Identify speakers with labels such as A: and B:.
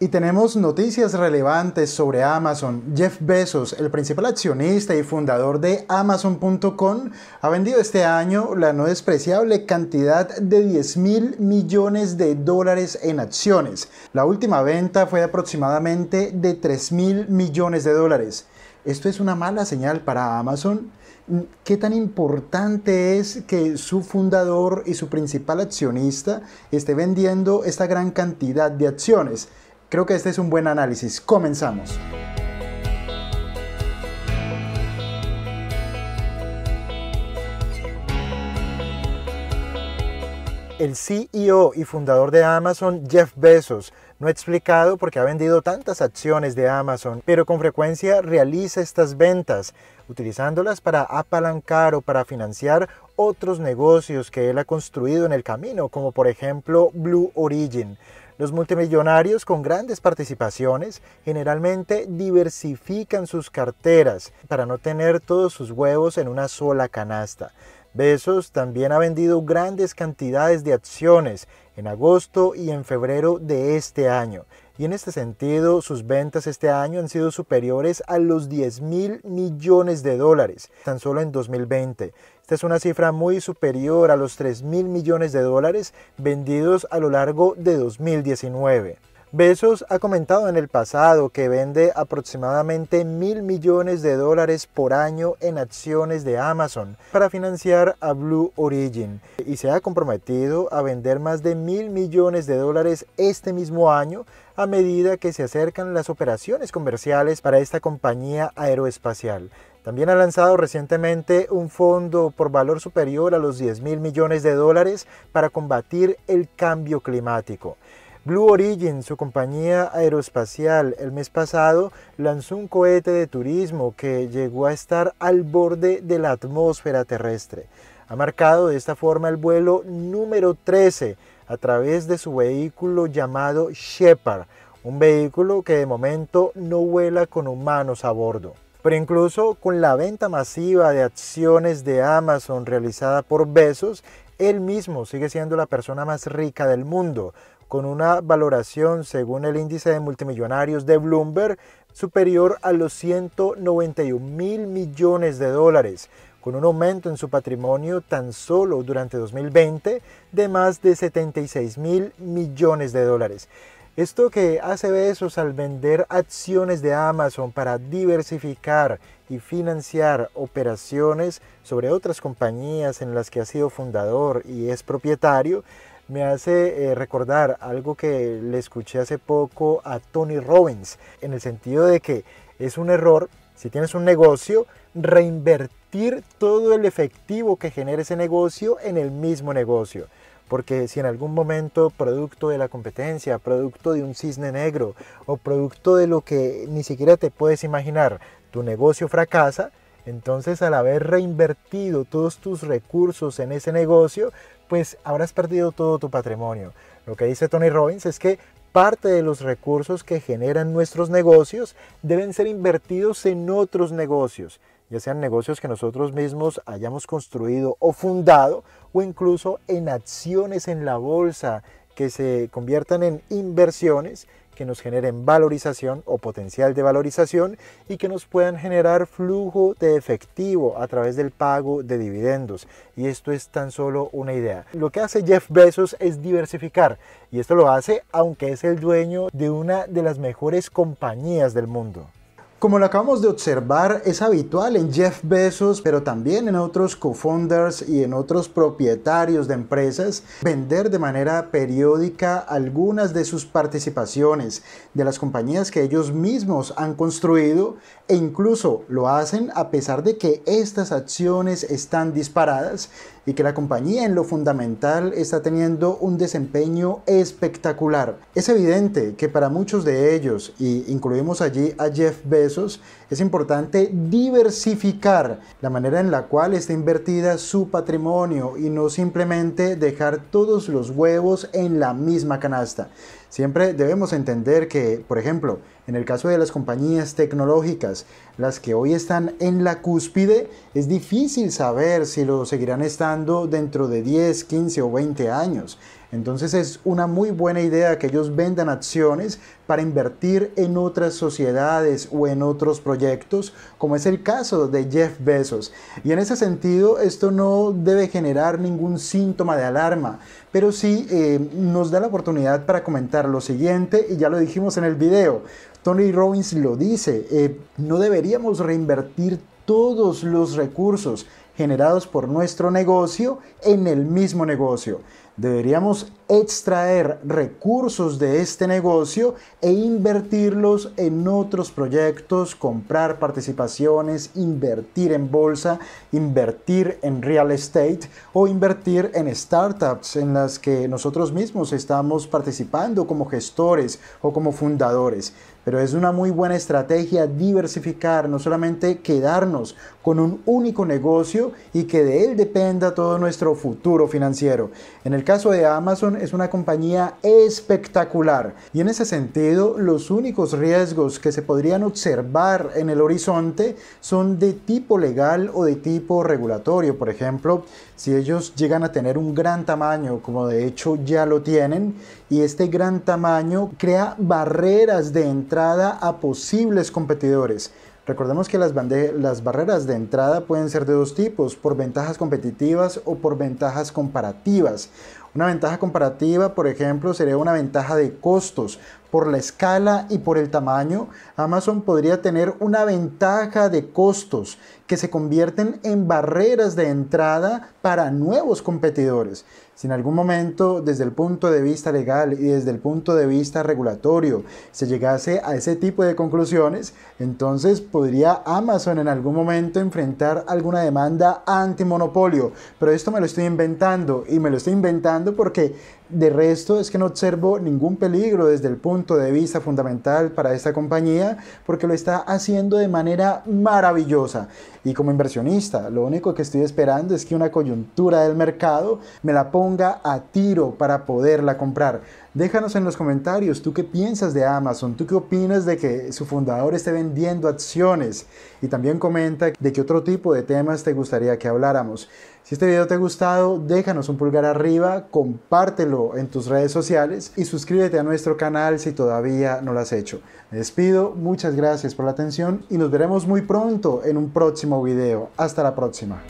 A: Y tenemos noticias relevantes sobre Amazon. Jeff Bezos, el principal accionista y fundador de Amazon.com, ha vendido este año la no despreciable cantidad de 10 mil millones de dólares en acciones. La última venta fue de aproximadamente de 3 mil millones de dólares. ¿Esto es una mala señal para Amazon? ¿Qué tan importante es que su fundador y su principal accionista esté vendiendo esta gran cantidad de acciones? Creo que este es un buen análisis. Comenzamos. el CEO y fundador de Amazon, Jeff Bezos, no ha explicado por qué ha vendido tantas acciones de Amazon, pero con frecuencia realiza estas ventas, utilizándolas para apalancar o para financiar otros negocios que él ha construido en el camino, como por ejemplo Blue Origin. Los multimillonarios con grandes participaciones generalmente diversifican sus carteras para no tener todos sus huevos en una sola canasta. Besos también ha vendido grandes cantidades de acciones en agosto y en febrero de este año y en este sentido sus ventas este año han sido superiores a los 10 mil millones de dólares, tan solo en 2020. Esta es una cifra muy superior a los 3 mil millones de dólares vendidos a lo largo de 2019. Besos ha comentado en el pasado que vende aproximadamente mil millones de dólares por año en acciones de Amazon para financiar a Blue Origin y se ha comprometido a vender más de mil millones de dólares este mismo año a medida que se acercan las operaciones comerciales para esta compañía aeroespacial. También ha lanzado recientemente un fondo por valor superior a los 10 mil millones de dólares para combatir el cambio climático. Blue Origin, su compañía aeroespacial, el mes pasado lanzó un cohete de turismo que llegó a estar al borde de la atmósfera terrestre. Ha marcado de esta forma el vuelo número 13 a través de su vehículo llamado Shepard, un vehículo que de momento no vuela con humanos a bordo. Pero incluso con la venta masiva de acciones de Amazon realizada por besos, él mismo sigue siendo la persona más rica del mundo, con una valoración según el índice de multimillonarios de Bloomberg superior a los 191 mil millones de dólares, con un aumento en su patrimonio tan solo durante 2020 de más de 76 mil millones de dólares. Esto que hace Besos al vender acciones de Amazon para diversificar y financiar operaciones sobre otras compañías en las que ha sido fundador y es propietario, me hace eh, recordar algo que le escuché hace poco a Tony Robbins, en el sentido de que es un error, si tienes un negocio, reinvertir todo el efectivo que genera ese negocio en el mismo negocio. Porque si en algún momento producto de la competencia, producto de un cisne negro o producto de lo que ni siquiera te puedes imaginar, tu negocio fracasa, entonces al haber reinvertido todos tus recursos en ese negocio, pues habrás perdido todo tu patrimonio. Lo que dice Tony Robbins es que parte de los recursos que generan nuestros negocios deben ser invertidos en otros negocios, ya sean negocios que nosotros mismos hayamos construido o fundado, o incluso en acciones en la bolsa que se conviertan en inversiones que nos generen valorización o potencial de valorización y que nos puedan generar flujo de efectivo a través del pago de dividendos. Y esto es tan solo una idea. Lo que hace Jeff Bezos es diversificar y esto lo hace aunque es el dueño de una de las mejores compañías del mundo. Como lo acabamos de observar, es habitual en Jeff Bezos, pero también en otros co-founders y en otros propietarios de empresas, vender de manera periódica algunas de sus participaciones de las compañías que ellos mismos han construido e incluso lo hacen a pesar de que estas acciones están disparadas y que la compañía en lo fundamental está teniendo un desempeño espectacular. Es evidente que para muchos de ellos, y incluimos allí a Jeff Bezos, es importante diversificar la manera en la cual está invertida su patrimonio y no simplemente dejar todos los huevos en la misma canasta Siempre debemos entender que, por ejemplo, en el caso de las compañías tecnológicas, las que hoy están en la cúspide, es difícil saber si lo seguirán estando dentro de 10, 15 o 20 años. Entonces es una muy buena idea que ellos vendan acciones para invertir en otras sociedades o en otros proyectos, como es el caso de Jeff Bezos. Y en ese sentido, esto no debe generar ningún síntoma de alarma, pero sí eh, nos da la oportunidad para comentar lo siguiente, y ya lo dijimos en el video, Tony Robbins lo dice, eh, no deberíamos reinvertir todos los recursos generados por nuestro negocio en el mismo negocio. Deberíamos extraer recursos de este negocio e invertirlos en otros proyectos, comprar participaciones, invertir en bolsa, invertir en real estate o invertir en startups en las que nosotros mismos estamos participando como gestores o como fundadores. Pero es una muy buena estrategia diversificar, no solamente quedarnos con un único negocio y que de él dependa todo nuestro futuro financiero. En el caso de Amazon es una compañía espectacular y en ese sentido los únicos riesgos que se podrían observar en el horizonte son de tipo legal o de tipo regulatorio. Por ejemplo, si ellos llegan a tener un gran tamaño, como de hecho ya lo tienen, y este gran tamaño crea barreras de entrada a posibles competidores. Recordemos que las, las, barreras de entrada pueden ser de dos tipos, por ventajas competitivas o por ventajas comparativas. Una ventaja comparativa, por ejemplo, sería una ventaja de costos. Por la escala y por el tamaño, Amazon podría tener una ventaja de costos que se convierten en barreras de entrada para nuevos competidores. Si en algún momento, desde el punto de vista legal y desde el punto de vista regulatorio, se llegase a ese tipo de conclusiones, entonces podría Amazon en algún momento enfrentar alguna demanda antimonopolio. Pero esto me lo estoy inventando y me lo estoy inventando porque de resto es que no observo ningún peligro desde el punto de vista fundamental para esta compañía porque lo está haciendo de manera maravillosa. Y como inversionista, lo único que estoy esperando es que una coyuntura del mercado me la ponga a tiro para poderla comprar. Déjanos en los comentarios tú qué piensas de Amazon, tú qué opinas de que su fundador esté vendiendo acciones y también comenta de qué otro tipo de temas te gustaría que habláramos. Si este video te ha gustado, déjanos un pulgar arriba, compártelo en tus redes sociales y suscríbete a nuestro canal si todavía no lo has hecho. Me despido, muchas gracias por la atención y nos veremos muy pronto en un próximo video. Hasta la próxima.